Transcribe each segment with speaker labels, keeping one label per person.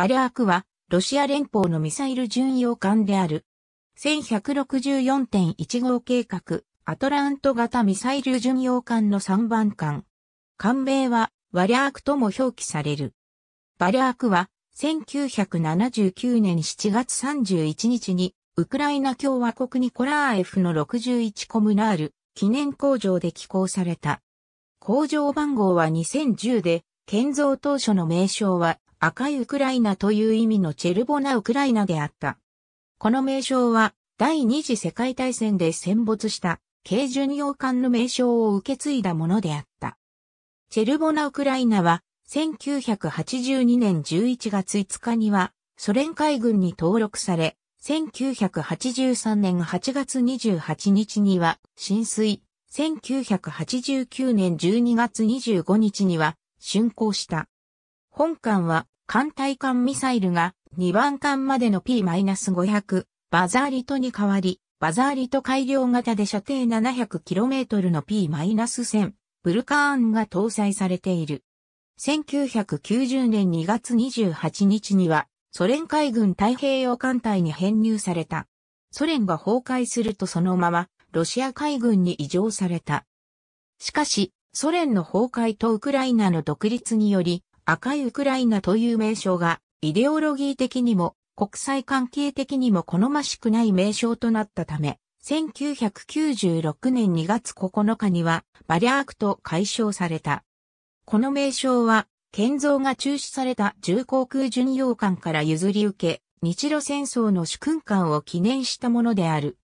Speaker 1: バリャークは、ロシア連邦のミサイル巡洋艦である。1164.1号計画、アトラント型ミサイル巡洋艦の3番艦。艦名は、バリャークとも表記される。バリャークは、1979年7月31日に、ウクライナ共和国ニコラーエフの61コムナール記念工場で寄港された。工場番号は2010で、建造当初の名称は赤いウクライナという意味のチェルボナ・ウクライナであった。この名称は第二次世界大戦で戦没した軽巡洋艦の名称を受け継いだものであった。チェルボナ・ウクライナは1982年11月5日にはソ連海軍に登録され、1983年8月28日には浸水、1989年12月25日には竣工した。本館は艦隊艦ミサイルが2番艦までの P-500 バザーリトに変わり、バザーリト改良型で射程 700km の P-1000 ブルカーンが搭載されている。1990年2月28日にはソ連海軍太平洋艦隊に編入された。ソ連が崩壊するとそのままロシア海軍に移譲された。しかし、ソ連の崩壊とウクライナの独立により、赤いウクライナという名称が、イデオロギー的にも、国際関係的にも好ましくない名称となったため、1996年2月9日には、バリャークと解消された。この名称は、建造が中止された重航空巡洋艦から譲り受け、日露戦争の主君艦を記念したものである。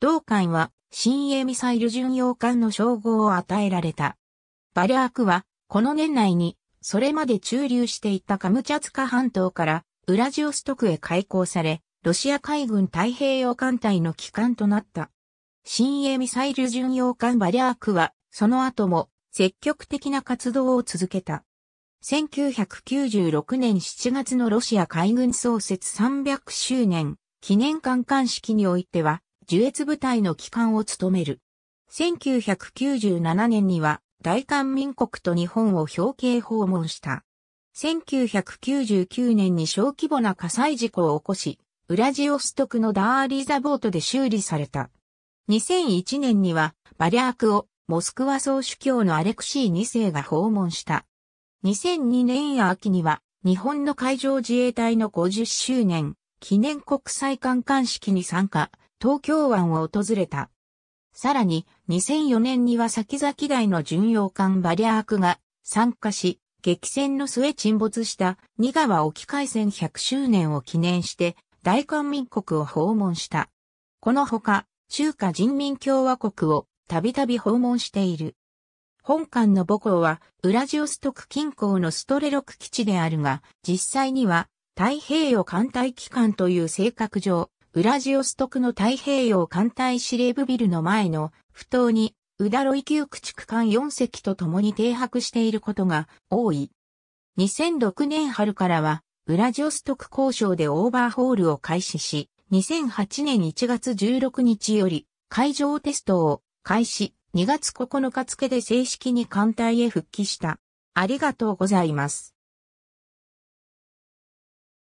Speaker 1: 同艦は、新鋭ミサイル巡洋艦の称号を与えられた。バリャークは、この年内に、それまで駐留していたカムチャツカ半島からウラジオストクへ開港され、ロシア海軍太平洋艦隊の機関となった。新鋭ミサイル巡洋艦バリャークは、その後も積極的な活動を続けた。1996年7月のロシア海軍創設300周年記念館艦式においては、受越部隊の機関を務める。1997年には大韓民国と日本を表敬訪問した。1999年に小規模な火災事故を起こし、ウラジオストクのダーリザボートで修理された。2001年にはバリャークをモスクワ総主教のアレクシー2世が訪問した。2002年秋には日本の海上自衛隊の50周年記念国際観艦式に参加、東京湾を訪れた。さらに、2004年には先々代の巡洋艦バリアークが参加し、激戦の末沈没した二川沖海戦100周年を記念して大韓民国を訪問した。このほか、中華人民共和国をたびたび訪問している。本館の母校は、ウラジオストク近郊のストレロク基地であるが、実際には、太平洋艦隊機関という性格上、ウラジオストクの太平洋艦隊司令部ビルの前の不当に、ウダロイ旧駆逐艦4隻と共に停泊していることが多い。2006年春からは、ウラジオストク交渉でオーバーホールを開始し、2008年1月16日より海上テストを開始、2月9日付で正式に艦隊へ復帰した。ありがとうございます。